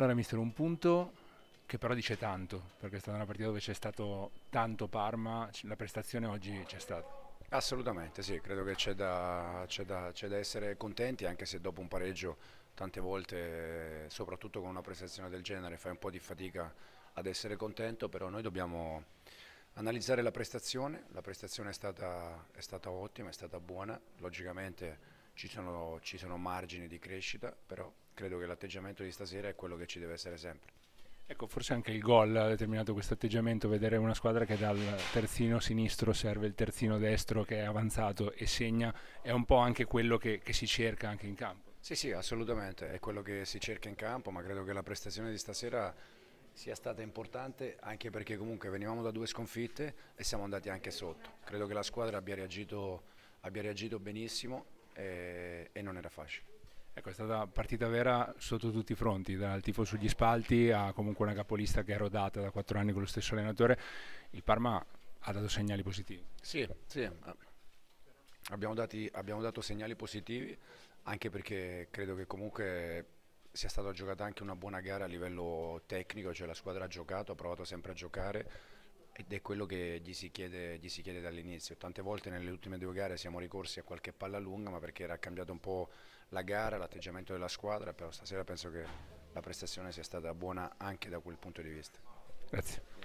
Allora mister, un punto che però dice tanto, perché è stata una partita dove c'è stato tanto Parma, la prestazione oggi c'è stata. Assolutamente sì, credo che c'è da, da, da, essere contenti anche se dopo un pareggio tante volte, soprattutto con una prestazione del genere, fai un po' di fatica ad essere contento, però noi dobbiamo analizzare la prestazione, la prestazione è stata, è stata ottima, è stata buona, logicamente ci sono, ci sono margini di crescita, però credo che l'atteggiamento di stasera è quello che ci deve essere sempre. Ecco, forse anche il gol ha determinato questo atteggiamento, vedere una squadra che dal terzino sinistro serve il terzino destro che è avanzato e segna, è un po' anche quello che, che si cerca anche in campo. Sì, sì, assolutamente, è quello che si cerca in campo, ma credo che la prestazione di stasera sia stata importante anche perché comunque venivamo da due sconfitte e siamo andati anche sotto. Credo che la squadra abbia reagito, abbia reagito benissimo e, e non era facile. Ecco, è stata partita vera sotto tutti i fronti, dal tifo sugli spalti a comunque una capolista che è rodata da quattro anni con lo stesso allenatore. Il Parma ha dato segnali positivi. Sì, sì. Abbiamo, dati, abbiamo, dato segnali positivi anche perché credo che comunque sia stata giocata anche una buona gara a livello tecnico, cioè la squadra ha giocato, ha provato sempre a giocare ed è quello che gli si chiede, gli si chiede dall'inizio. Tante volte nelle ultime due gare siamo ricorsi a qualche palla lunga, ma perché era cambiato un po' la gara, l'atteggiamento della squadra, però stasera penso che la prestazione sia stata buona anche da quel punto di vista. Grazie.